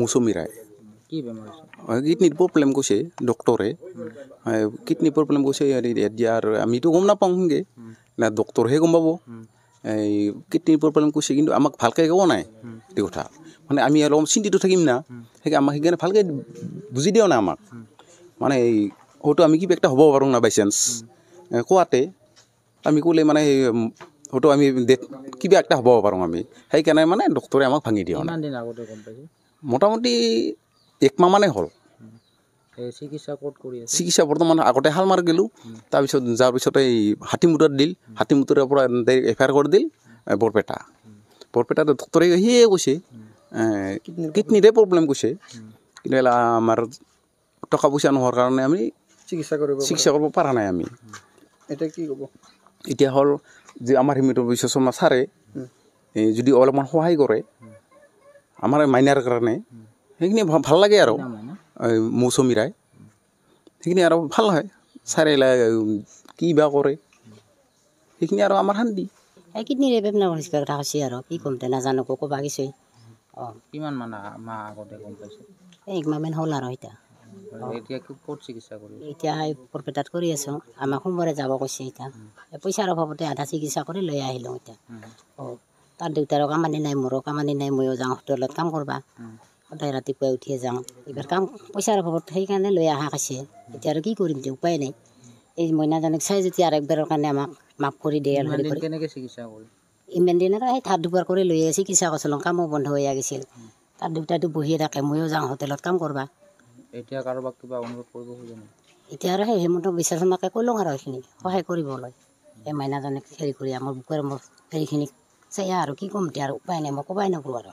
মৌচুমীৰাই কিডনীত problem কৈছে ডক্টৰে kidney problem কৈছে দিয়া আৰু আমিতো গম নাপাওঁগৈ না ডক্টৰহে গম পাব এই কিডনীৰ প্ৰব্লেম কৈছে কিন্তু আমাক ভালকৈ ক'ব নাই এইটো কথা মানে আমি অলপ চিন্তিত থাকিম না সেই আমাক সেইকাৰণে ভালকৈ বুজি দিয়া না আমাক মানে এই হয়তো আমি কিবা এটা হ'ব পাৰোঁ না বাইচান্স কোৱাতে আমি ক'লে মানে এই হয়তো আমি ডেট কিবা এটা হ'ব পাৰোঁ আমি সেইকাৰণে মানে ডক্টৰে আমাক ভাঙি দিয়া মোটামুটি একমাহ মানে হ'ল চিকিৎসা বৰ্তমান আগতে হাল শালমাৰ গ'লোঁ তাৰপিছত যাৰ পিছত এই হাতীমুটত দিল হাতীমুটৰ পৰা ডাইৰেক্ট এফ আই আৰ কৰি দিল বৰপেটা বৰপেটাত ডক্টৰে সেয়ে কৈছে কিডনীৰে প্ৰব্লেম কৈছে কিন্তু আমাৰ টকা পইচা নোহোৱাৰ কাৰণে আমি চিকিৎসা কৰিব চিকিৎসা কৰিব পৰা নাই আমি এতিয়া কি ক'ব এতিয়া হ'ল যে আমাৰ হিমিত বিশ্ব শৰ্মা ছাৰে যদি অলপমান সহায় কৰে আমাৰ মাইনাৰ কাৰণে সেইখিনি ভাল লাগে আৰু মৌচুমী ৰায় সেইখিনি আৰু ভাল হয় চাৰে কি বা কৰে সেইখিনি আৰু আমাৰ শান্তি সোমবাৰে যাব কৈছে পইচাৰ অভাৱতে আধা চিকিৎসা কৰি লৈ আহিলোঁ তাৰ দেউতাৰো কামানি নাই মোৰো কামানি নাই ময়ো যাওঁ হোটেলত কাম কৰিব সদায় ৰাতিপুৱাই উঠিয়ে যাওঁ এইবাৰ কাম পইচাৰ অভাৱত সেইকাৰণে লৈ আহা কৈছে এতিয়া আৰু কি কৰিম দিয়ে উপায় নাই এই মইনাজনীক চাই যেতিয়া আৰু একবাৰৰ কাৰণে আমাক মাফ কৰি দিয়ে আৰু ইমান দিন আৰু সেই ধাৰ দুবাৰ কৰি লৈ লৈয়ে চিকিৎসা কৰিছিলোঁ কামো বন্ধ হৈ আহিছিল তাৰ দেউতাটো বহিয়ে থাকে ময়ো যাওঁ হোটেলত কাম কৰিব এতিয়া কাৰোবাক কিবা এতিয়া আৰু সেই হেমন্ত বিশ্বাসমাকে কৈ লওঁ আৰু সেইখিনি সহায় কৰিবলৈ এই মাইনাজনীক হেৰি কৰি আমাৰ বুকুৰে মোৰ হেৰিখিনিক ဆက်ရတော့ကီကောမတရားတော့ပိုင်နေမှာကိုပိုင်နေကူတော့